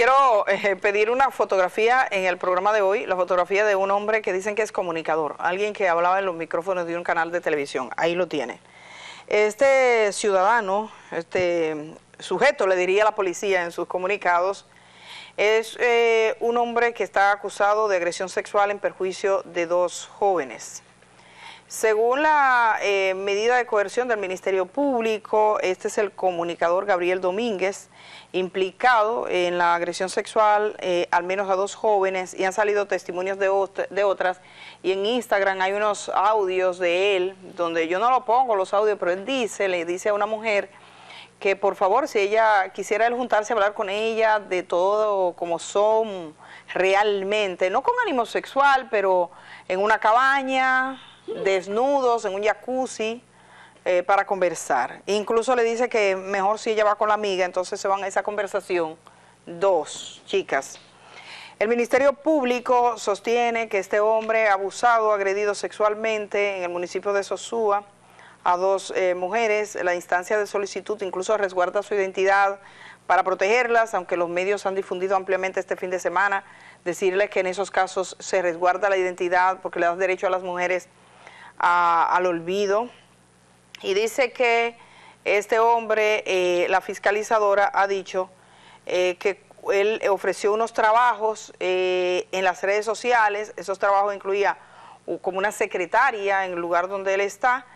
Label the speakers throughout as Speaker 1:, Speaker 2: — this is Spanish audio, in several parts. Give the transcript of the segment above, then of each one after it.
Speaker 1: Quiero eh, pedir una fotografía en el programa de hoy, la fotografía de un hombre que dicen que es comunicador, alguien que hablaba en los micrófonos de un canal de televisión. Ahí lo tiene. Este ciudadano, este sujeto, le diría la policía en sus comunicados, es eh, un hombre que está acusado de agresión sexual en perjuicio de dos jóvenes. Según la eh, medida de coerción del Ministerio Público, este es el comunicador Gabriel Domínguez, implicado en la agresión sexual eh, al menos a dos jóvenes y han salido testimonios de, de otras y en Instagram hay unos audios de él donde yo no lo pongo los audios, pero él dice, le dice a una mujer que por favor si ella quisiera él juntarse a hablar con ella de todo como son realmente, no con ánimo sexual, pero en una cabaña desnudos en un jacuzzi eh, para conversar. Incluso le dice que mejor si ella va con la amiga, entonces se van a esa conversación dos chicas. El Ministerio Público sostiene que este hombre abusado, agredido sexualmente en el municipio de Sosúa a dos eh, mujeres, la instancia de solicitud incluso resguarda su identidad para protegerlas, aunque los medios han difundido ampliamente este fin de semana, ...decirle que en esos casos se resguarda la identidad porque le dan derecho a las mujeres al olvido. Y dice que este hombre, eh, la fiscalizadora, ha dicho eh, que él ofreció unos trabajos eh, en las redes sociales, esos trabajos incluía como una secretaria en el lugar donde él está,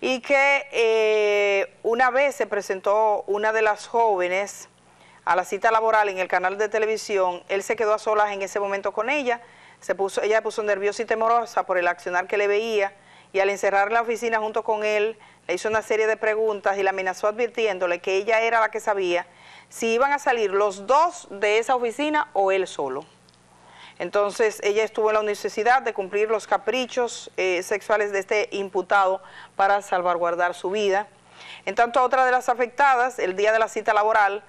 Speaker 1: y que una vez se presentó una de las jóvenes a la cita laboral en el canal de televisión, él se quedó a solas en ese momento con ella, se puso, ella se puso nerviosa y temorosa por el accionar que le veía, y al encerrar la oficina junto con él, le hizo una serie de preguntas y la amenazó advirtiéndole que ella era la que sabía si iban a salir los dos de esa oficina o él solo. Entonces ella estuvo en la necesidad de cumplir los caprichos eh, sexuales de este imputado para salvaguardar su vida. En tanto a otra de las afectadas, el día de la cita laboral,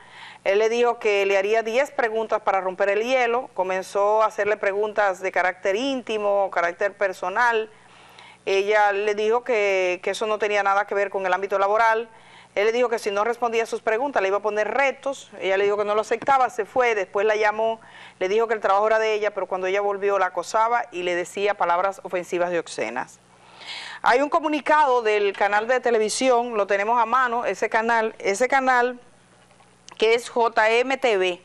Speaker 1: él le dijo que le haría 10 preguntas para romper el hielo, comenzó a hacerle preguntas de carácter íntimo, carácter personal, ella le dijo que, eso no tenía nada que ver con el ámbito laboral. Él le dijo que si no respondía a sus preguntas le iba a poner retos, ella le dijo que no lo aceptaba, se fue, después la llamó, le dijo que el trabajo era de ella, pero cuando ella volvió la acosaba y le decía palabras ofensivas y obscenas. Hay un comunicado del canal de televisión, lo tenemos a mano, ese canal, ese canal que es JMTV,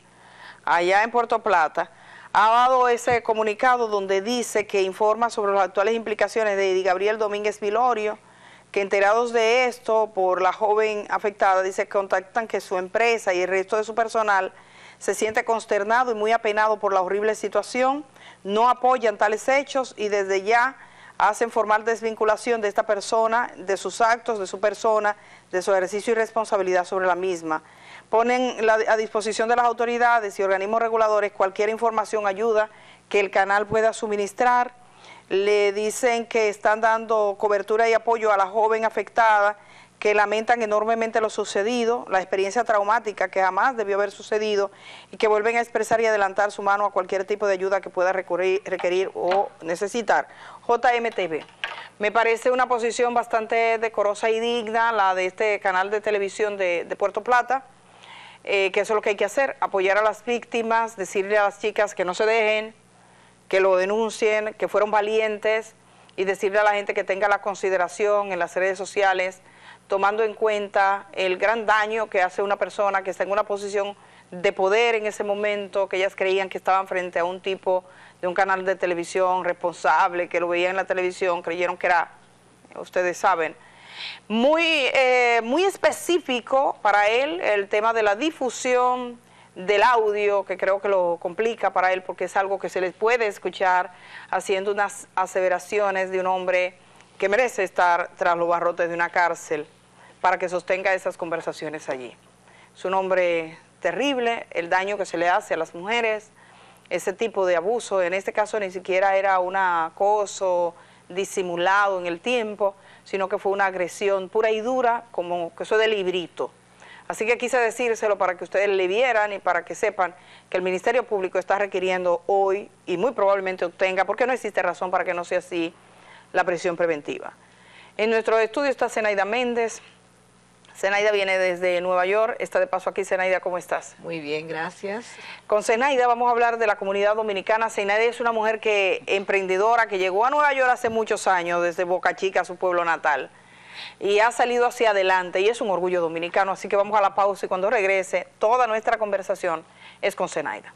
Speaker 1: allá en Puerto Plata, ha dado ese comunicado donde dice que informa sobre las actuales implicaciones de Gabriel Domínguez Vilorio, que enterados de esto por la joven afectada, dice que contactan que su empresa y el resto de su personal se siente consternado y muy apenado por la horrible situación, no apoyan tales hechos y desde ya hacen formal desvinculación de esta persona, de sus actos, de su persona, de su ejercicio y responsabilidad sobre la misma. Ponen a disposición de las autoridades y organismos reguladores cualquier información, ayuda que el canal pueda suministrar le dicen que están dando cobertura y apoyo a la joven afectada, que lamentan enormemente lo sucedido, la experiencia traumática que jamás debió haber sucedido y que vuelven a expresar y adelantar su mano a cualquier tipo de ayuda que pueda requerir o necesitar. JMTV. Me parece una posición bastante decorosa y digna la de este canal de televisión de, Puerto Plata, eh, que eso es lo que hay que hacer, apoyar a las víctimas, decirle a las chicas que no se dejen, que lo denuncien, que fueron valientes y decirle a la gente que tenga la consideración en las redes sociales, tomando en cuenta el gran daño que hace una persona que está en una posición de poder en ese momento, que ellas creían que estaban frente a un tipo de un canal de televisión responsable, que lo veían en la televisión, creyeron que era, ustedes saben, muy, eh, muy específico para él el tema de la difusión del audio, que creo que lo complica para él porque es algo que se le puede escuchar haciendo unas aseveraciones de un hombre que merece estar tras los barrotes de una cárcel para que sostenga esas conversaciones allí. Es un hombre terrible, el daño que se le hace a las mujeres, ese tipo de abuso, en este caso ni siquiera era un acoso disimulado en el tiempo, sino que fue una agresión pura y dura, como que eso de librito. Así que quise decírselo para que ustedes le vieran y para que sepan que el Ministerio Público está requiriendo hoy y muy probablemente obtenga, porque no existe razón para que no sea así, la prisión preventiva. En nuestro estudio está Zenaida Méndez. Zenaida viene desde Nueva York, está de paso aquí. Zenaida, ¿cómo estás? Muy bien, gracias. Con Zenaida vamos a hablar de la comunidad dominicana. Zenaida es una mujer que emprendedora que llegó a Nueva York hace muchos años, desde Boca Chica, su pueblo natal y ha salido hacia adelante y es un orgullo dominicano. Así que vamos a la pausa y cuando regrese, toda nuestra conversación es con Zenaida.